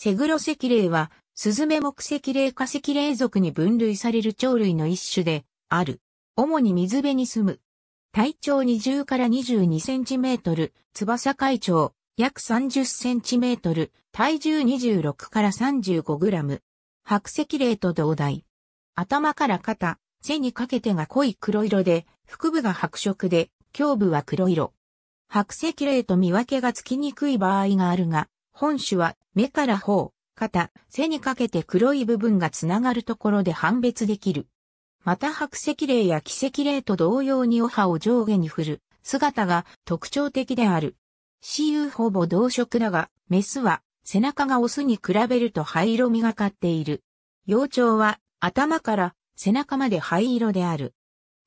セグロ石霊は、スズメ木石霊化石霊属に分類される鳥類の一種で、ある。主に水辺に住む。体長20から22センチメートル、翼海長、約30センチメートル、体重26から35グラム。白石霊と同大。頭から肩、背にかけてが濃い黒色で、腹部が白色で、胸部は黒色。白石霊と見分けがつきにくい場合があるが、本種は目から頬、肩、背にかけて黒い部分がつながるところで判別できる。また白石霊や奇石霊と同様にお歯を上下に振る姿が特徴的である。雌雄ほぼ同色だが、メスは背中がオスに比べると灰色みがかっている。幼鳥は頭から背中まで灰色である。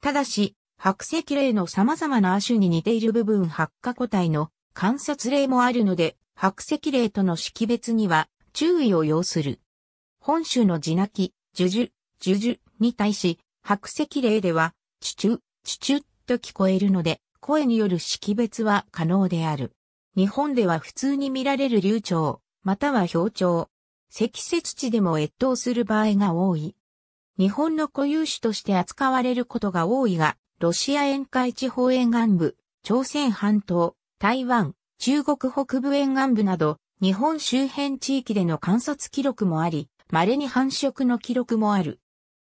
ただし、白石霊の様々な亜種に似ている部分発火個体の観察例もあるので、白石霊との識別には注意を要する。本種の地鳴き、ジュジュに対し、白石霊では、チュチュ、チュチュと聞こえるので、声による識別は可能である。日本では普通に見られる流暢、または表調。積雪地でも越冬する場合が多い。日本の固有種として扱われることが多いが、ロシア沿海地方沿岸部、朝鮮半島、台湾、中国北部沿岸部など、日本周辺地域での観察記録もあり、稀に繁殖の記録もある。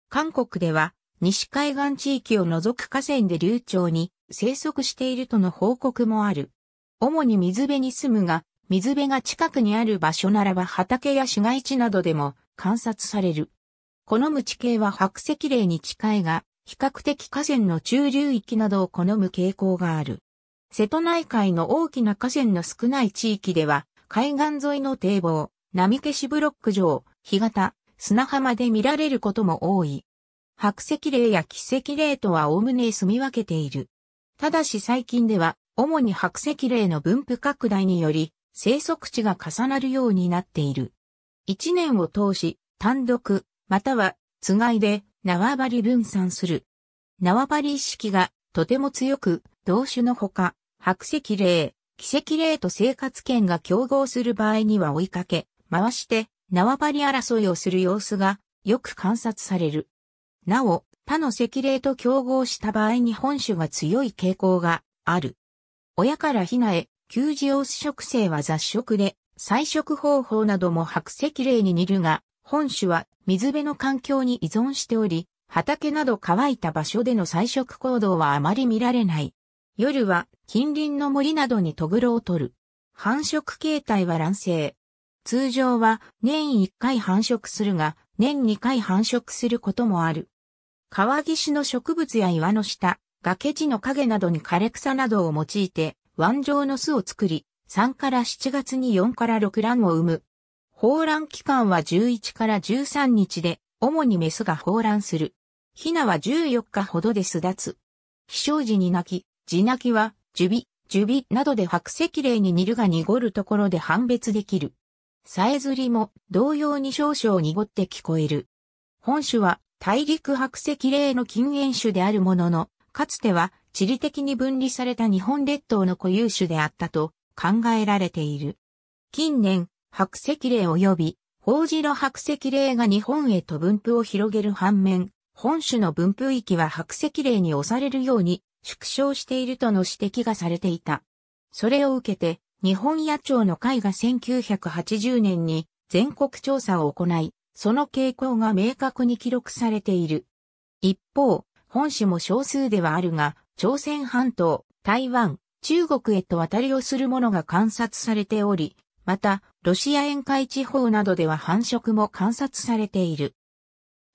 韓国では、西海岸地域を除く河川で流暢に生息しているとの報告もある。主に水辺に住むが、水辺が近くにある場所ならば畑や市街地などでも観察される。好む地形は白石霊に近いが、比較的河川の中流域などを好む傾向がある。瀬戸内海の大きな河川の少ない地域では、海岸沿いの堤防、波消しブロック上、干潟、砂浜で見られることも多い。白石霊や奇石霊とは概ね住み分けている。ただし最近では、主に白石霊の分布拡大により、生息地が重なるようになっている。一年を通し、単独、または、つがいで、縄張り分散する。縄張り意識が、とても強く、同種のほか、白石霊、奇跡霊と生活圏が競合する場合には追いかけ、回して縄張り争いをする様子がよく観察される。なお、他の石霊と競合した場合に本種が強い傾向がある。親からヒナへ、給仕オ子植生は雑食で、採食方法なども白石霊に似るが、本種は水辺の環境に依存しており、畑など乾いた場所での採食行動はあまり見られない。夜は近隣の森などにトグロを取る。繁殖形態は卵生。通常は年1回繁殖するが、年2回繁殖することもある。川岸の植物や岩の下、崖地の影などに枯れ草などを用いて、腕状の巣を作り、3から7月に4から6卵を産む。放卵期間は11から13日で、主にメスが放卵する。ヒナは14日ほどで巣立つ。飛翔時に鳴き、地泣きは、樹尾、樹尾などで白石霊に煮るが濁るところで判別できる。さえずりも同様に少々濁って聞こえる。本種は大陸白石霊の禁煙種であるものの、かつては地理的に分離された日本列島の固有種であったと考えられている。近年、白石霊及び法事の白石霊が日本へと分布を広げる反面、本種の分布域は白石霊に押されるように縮小しているとの指摘がされていた。それを受けて、日本野鳥の会が1980年に全国調査を行い、その傾向が明確に記録されている。一方、本市も少数ではあるが、朝鮮半島、台湾、中国へと渡りをするものが観察されており、また、ロシア沿海地方などでは繁殖も観察されている。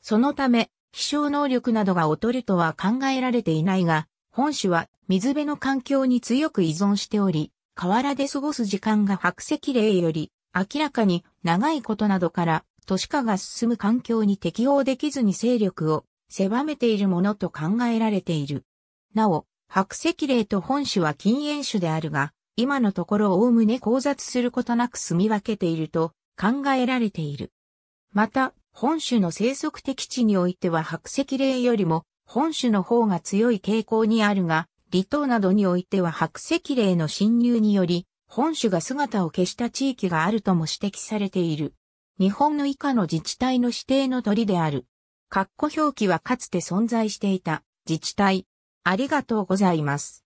そのため、飛翔能力などが劣るとは考えられていないが、本種は水辺の環境に強く依存しており、河原で過ごす時間が白石霊より明らかに長いことなどから都市化が進む環境に適応できずに勢力を狭めているものと考えられている。なお、白石霊と本種は禁煙種であるが、今のところおおむね交雑することなく住み分けていると考えられている。また、本種の生息的地においては白石霊よりも本種の方が強い傾向にあるが、離島などにおいては白石霊の侵入により、本種が姿を消した地域があるとも指摘されている。日本の以下の自治体の指定の鳥である。括弧表記はかつて存在していた自治体。ありがとうございます。